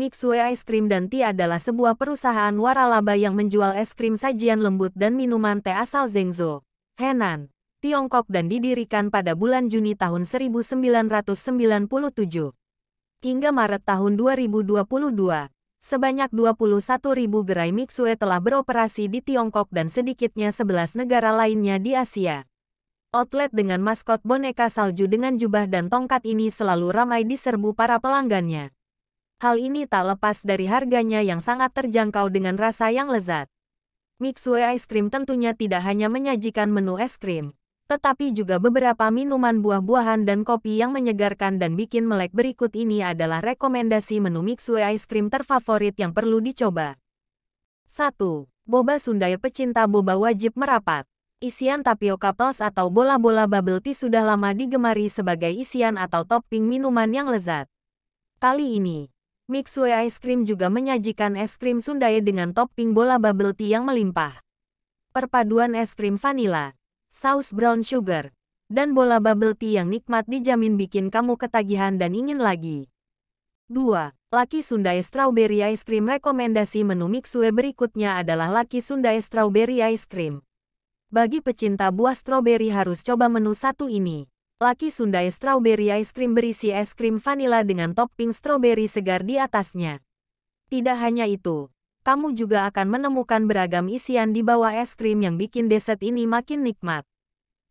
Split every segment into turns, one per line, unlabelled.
Mixue Ice Cream dan Tea adalah sebuah perusahaan waralaba yang menjual es krim sajian lembut dan minuman teh asal Zhengzhou, Henan, Tiongkok dan didirikan pada bulan Juni tahun 1997 hingga Maret tahun 2022. Sebanyak 21.000 gerai Mixue telah beroperasi di Tiongkok dan sedikitnya 11 negara lainnya di Asia. Outlet dengan maskot boneka salju dengan jubah dan tongkat ini selalu ramai diserbu para pelanggannya. Hal ini tak lepas dari harganya yang sangat terjangkau dengan rasa yang lezat. Mixue Ice Cream tentunya tidak hanya menyajikan menu es krim, tetapi juga beberapa minuman buah-buahan dan kopi yang menyegarkan dan bikin melek berikut ini adalah rekomendasi menu Mixue Ice Cream terfavorit yang perlu dicoba. 1. Boba Sundae. pecinta boba wajib merapat. Isian tapioca plus atau bola-bola bubble tea sudah lama digemari sebagai isian atau topping minuman yang lezat. Kali ini, Mixue Ice Cream juga menyajikan es krim sundae dengan topping bola bubble tea yang melimpah. Perpaduan es krim vanila, saus brown sugar, dan bola bubble tea yang nikmat dijamin bikin kamu ketagihan dan ingin lagi. 2. Laki Sundae Strawberry Ice Cream Rekomendasi menu Mixue berikutnya adalah Laki Sundae Strawberry Ice Cream. Bagi pecinta buah stroberi harus coba menu satu ini. Laki Sundae Strawberry Ice Cream berisi es krim vanila dengan topping stroberi segar di atasnya. Tidak hanya itu, kamu juga akan menemukan beragam isian di bawah es krim yang bikin deset ini makin nikmat.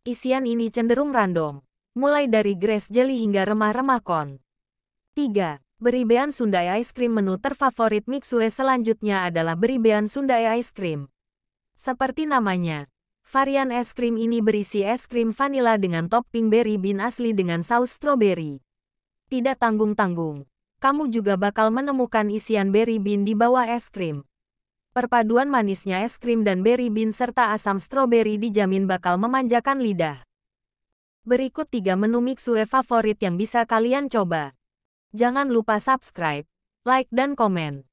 Isian ini cenderung random, mulai dari grass jelly hingga remah-remah kon. 3. Beribean Sundae Ice Cream Menu terfavorit Mixue selanjutnya adalah Beribean Sundae Ice Cream. Seperti namanya, Varian es krim ini berisi es krim vanila dengan topping berry bean asli dengan saus stroberi. Tidak tanggung-tanggung, kamu juga bakal menemukan isian berry bean di bawah es krim. Perpaduan manisnya es krim dan berry bean serta asam stroberi dijamin bakal memanjakan lidah. Berikut tiga menu mixue favorit yang bisa kalian coba. Jangan lupa subscribe, like dan komen.